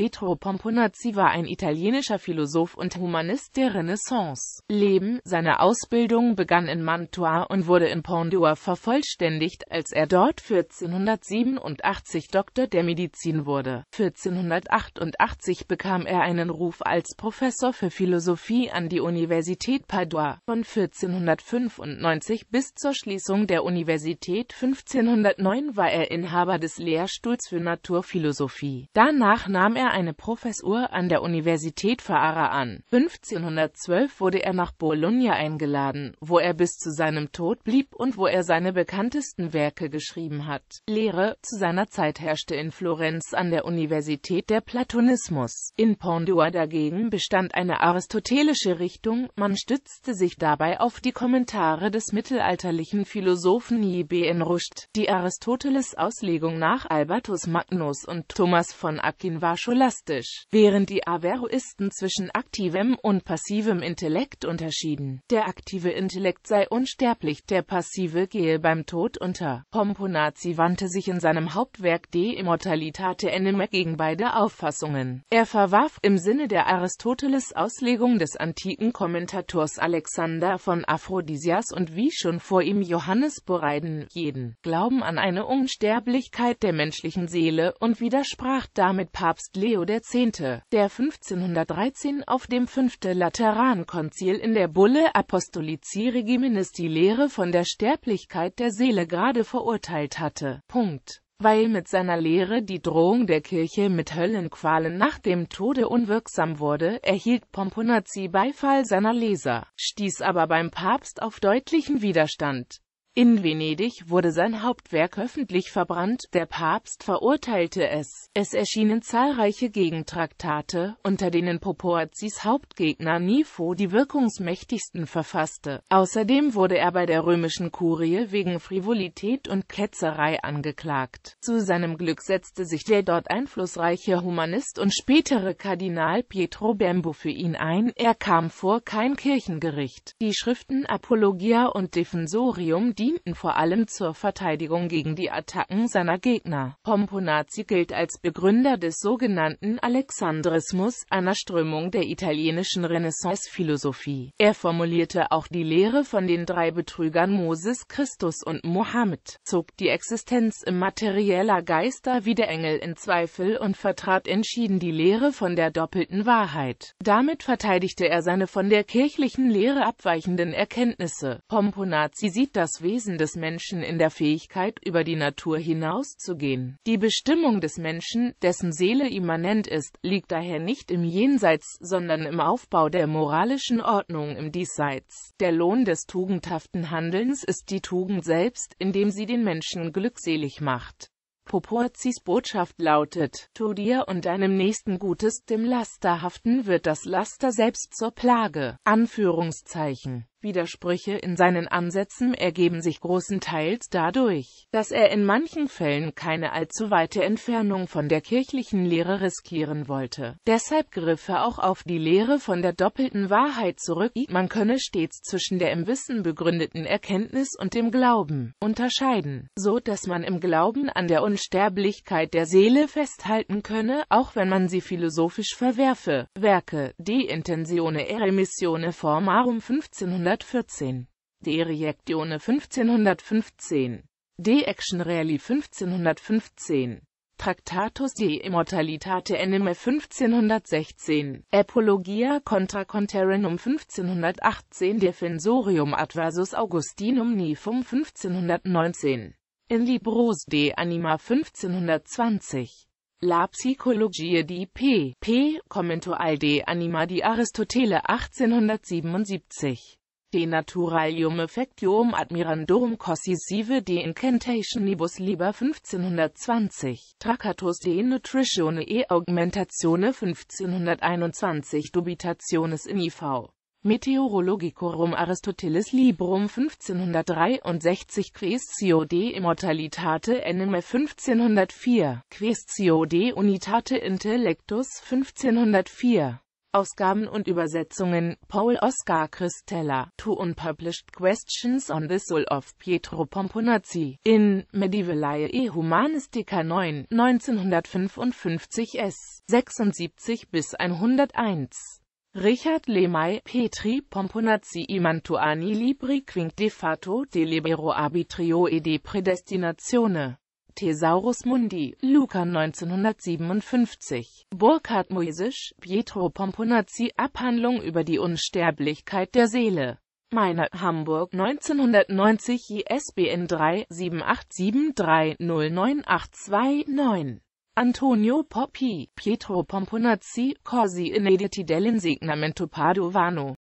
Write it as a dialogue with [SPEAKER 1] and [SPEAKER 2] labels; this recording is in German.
[SPEAKER 1] Pietro Pomponazzi war ein italienischer Philosoph und Humanist der Renaissance. Leben Seine Ausbildung begann in Mantua und wurde in Pondua vervollständigt, als er dort 1487 Doktor der Medizin wurde. 1488 bekam er einen Ruf als Professor für Philosophie an die Universität Padua. Von 1495 bis zur Schließung der Universität 1509 war er Inhaber des Lehrstuhls für Naturphilosophie. Danach nahm er eine Professur an der Universität Ferrara an. 1512 wurde er nach Bologna eingeladen, wo er bis zu seinem Tod blieb und wo er seine bekanntesten Werke geschrieben hat. Lehre Zu seiner Zeit herrschte in Florenz an der Universität der Platonismus. In Pondua dagegen bestand eine aristotelische Richtung, man stützte sich dabei auf die Kommentare des mittelalterlichen Philosophen Ibn Rushd. Die Aristoteles-Auslegung nach Albertus Magnus und Thomas von Aquin war schon scholastisch, während die Averroisten zwischen aktivem und passivem Intellekt unterschieden. Der aktive Intellekt sei unsterblich, der passive gehe beim Tod unter. Pomponazzi wandte sich in seinem Hauptwerk De Immortalitate Anime gegen beide Auffassungen. Er verwarf im Sinne der Aristoteles-Auslegung des antiken Kommentators Alexander von Aphrodisias und wie schon vor ihm Johannes Boreiden jeden Glauben an eine Unsterblichkeit der menschlichen Seele und widersprach damit Papst Leo X., der 1513 auf dem 5. Laterankonzil in der Bulle Apostolici Regimenis die Lehre von der Sterblichkeit der Seele gerade verurteilt hatte. Punkt weil mit seiner Lehre die Drohung der Kirche mit Höllenqualen nach dem Tode unwirksam wurde, erhielt Pomponazzi Beifall seiner Leser, stieß aber beim Papst auf deutlichen Widerstand. In Venedig wurde sein Hauptwerk öffentlich verbrannt, der Papst verurteilte es. Es erschienen zahlreiche Gegentraktate, unter denen Popoazis Hauptgegner Nifo die wirkungsmächtigsten verfasste. Außerdem wurde er bei der römischen Kurie wegen Frivolität und Ketzerei angeklagt. Zu seinem Glück setzte sich der dort einflussreiche Humanist und spätere Kardinal Pietro Bembo für ihn ein, er kam vor kein Kirchengericht. Die Schriften Apologia und Defensorium dienten vor allem zur Verteidigung gegen die Attacken seiner Gegner. Pomponazzi gilt als Begründer des sogenannten Alexandrismus, einer Strömung der italienischen Renaissance-Philosophie. Er formulierte auch die Lehre von den drei Betrügern Moses, Christus und Mohammed, zog die Existenz immaterieller Geister wie der Engel in Zweifel und vertrat entschieden die Lehre von der doppelten Wahrheit. Damit verteidigte er seine von der kirchlichen Lehre abweichenden Erkenntnisse. Pomponazzi sieht das Wesen Wesen des Menschen in der Fähigkeit, über die Natur hinauszugehen. Die Bestimmung des Menschen, dessen Seele immanent ist, liegt daher nicht im Jenseits, sondern im Aufbau der moralischen Ordnung im Diesseits. Der Lohn des tugendhaften Handelns ist die Tugend selbst, indem sie den Menschen glückselig macht. Poporzis Botschaft lautet, tu dir und deinem Nächsten Gutes, dem Lasterhaften wird das Laster selbst zur Plage. Anführungszeichen. Widersprüche in seinen Ansätzen ergeben sich großenteils dadurch, dass er in manchen Fällen keine allzu weite Entfernung von der kirchlichen Lehre riskieren wollte. Deshalb griff er auch auf die Lehre von der doppelten Wahrheit zurück, man könne stets zwischen der im Wissen begründeten Erkenntnis und dem Glauben unterscheiden, so dass man im Glauben an der Unsterblichkeit der Seele festhalten könne, auch wenn man sie philosophisch verwerfe. Werke, die Intensione e Remissione Formarum 1500 1514, De Reactione 1515, De Action Reali 1515, Tractatus de Immortalitate Anime 1516, Apologia contra Conterrenum 1518, Defensorium adversus Augustinum Nifum 1519, In Libros de Anima 1520. La Psychologie di P. P. Commento al de Anima di Aristotele 1877. De naturalium effectium admirandorum cossisive de incantationibus liber 1520, Tracatus de nutritione e augmentatione 1521 dubitationes in IV. Meteorologicorum Aristoteles Librum 1563 Quaestio de Immortalitate NME 1504 Quaestio de Unitate Intellectus 1504 Ausgaben und Übersetzungen, Paul Oscar Cristella, Two Unpublished Questions on the Soul of Pietro Pomponazzi, in Medievalae e Humanistica 9, 1955 s. 76 bis 101. Richard Lemay, Petri Pomponazzi i Mantuani Libri Quinque de Fato de Libero Arbitrio e de Predestinazione Thesaurus Mundi, Luca 1957, Burkhard Moesisch, Pietro Pomponazzi, Abhandlung über die Unsterblichkeit der Seele. Meiner, Hamburg 1990 ISBN 3 7873098229 Antonio Poppi, Pietro Pomponazzi, Corsi in editi dell'Insegnamento Padovano